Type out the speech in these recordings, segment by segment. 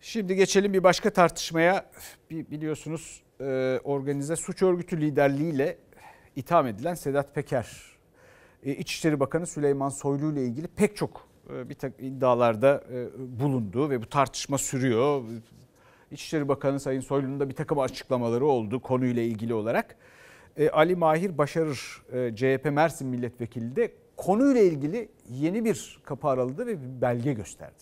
Şimdi geçelim bir başka tartışmaya. Biliyorsunuz e, organize suç örgütü liderliğiyle itham edilen Sedat Peker, e, İçişleri Bakanı Süleyman Soylu ile ilgili pek çok e, bir takım iddialarda bulundu ve bu tartışma sürüyor. İçişleri Bakanı Sayın Soylu'nun da bir takım açıklamaları oldu konuyla ilgili olarak. Ali Mahir Başarır CHP Mersin Milletvekili de konuyla ilgili yeni bir kapı araladı ve bir belge gösterdi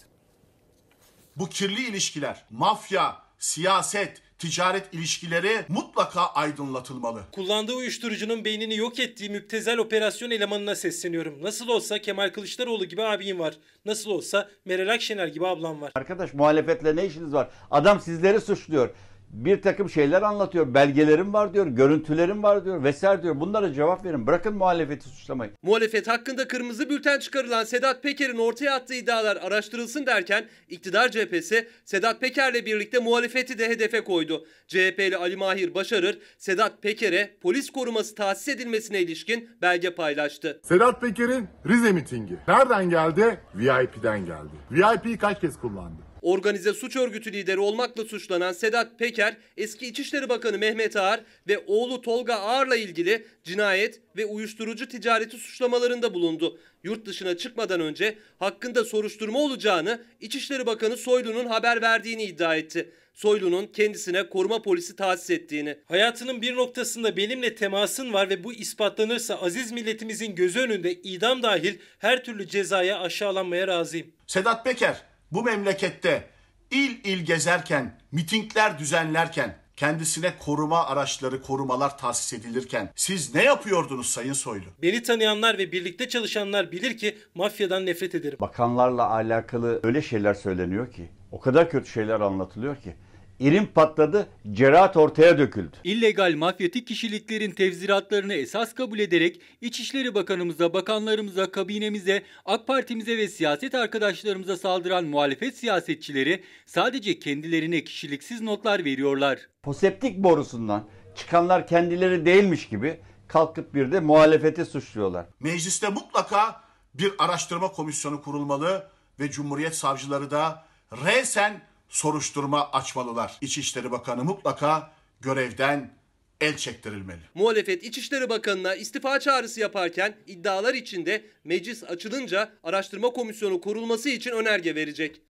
bu kirli ilişkiler, mafya, siyaset, ticaret ilişkileri mutlaka aydınlatılmalı. Kullandığı uyuşturucunun beynini yok ettiği müptezel operasyon elemanına sesleniyorum. Nasıl olsa Kemal Kılıçdaroğlu gibi abim var. Nasıl olsa Meral Akşener gibi ablam var. Arkadaş muhalefetle ne işiniz var? Adam sizleri suçluyor bir takım şeyler anlatıyor. Belgelerim var diyor, görüntülerim var diyor vesaire diyor. Bunlara cevap verin. Bırakın muhalefeti suçlamayı. Muhalefet hakkında kırmızı bülten çıkarılan Sedat Peker'in ortaya attığı iddialar araştırılsın derken iktidar cephesi Sedat Peker'le birlikte muhalefeti de hedefe koydu. CHP'li Ali Mahir Başarır Sedat Peker'e polis koruması tahsis edilmesine ilişkin belge paylaştı. Sedat Peker'in Rize mitingi nereden geldi? VIP'den geldi. VIP'yi kaç kez kullandı? Organize suç örgütü lideri olmakla suçlanan Sedat Peker, eski İçişleri Bakanı Mehmet Ağar ve oğlu Tolga Ağar'la ilgili cinayet ve uyuşturucu ticareti suçlamalarında bulundu. Yurt dışına çıkmadan önce hakkında soruşturma olacağını İçişleri Bakanı Soylu'nun haber verdiğini iddia etti. Soylu'nun kendisine koruma polisi tahsis ettiğini. Hayatının bir noktasında benimle temasın var ve bu ispatlanırsa aziz milletimizin gözü önünde idam dahil her türlü cezaya aşağılanmaya razıyım. Sedat Peker bu memlekette il il gezerken, mitingler düzenlerken, kendisine koruma araçları, korumalar tahsis edilirken siz ne yapıyordunuz Sayın Soylu? Beni tanıyanlar ve birlikte çalışanlar bilir ki mafyadan nefret ederim. Bakanlarla alakalı öyle şeyler söyleniyor ki, o kadar kötü şeyler anlatılıyor ki İrim patladı, cerahat ortaya döküldü. İllegal mafyatik kişiliklerin tevziratlarını esas kabul ederek İçişleri Bakanımıza, bakanlarımıza, kabinemize, AK Partimize ve siyaset arkadaşlarımıza saldıran muhalefet siyasetçileri sadece kendilerine kişiliksiz notlar veriyorlar. Poseptik borusundan çıkanlar kendileri değilmiş gibi kalkıp bir de muhalefeti suçluyorlar. Mecliste mutlaka bir araştırma komisyonu kurulmalı ve Cumhuriyet savcıları da resen soruşturma açmalılar. İçişleri Bakanı mutlaka görevden el çektirilmeli. Muhalefet İçişleri Bakanı'na istifa çağrısı yaparken iddialar içinde meclis açılınca araştırma komisyonu kurulması için önerge verecek.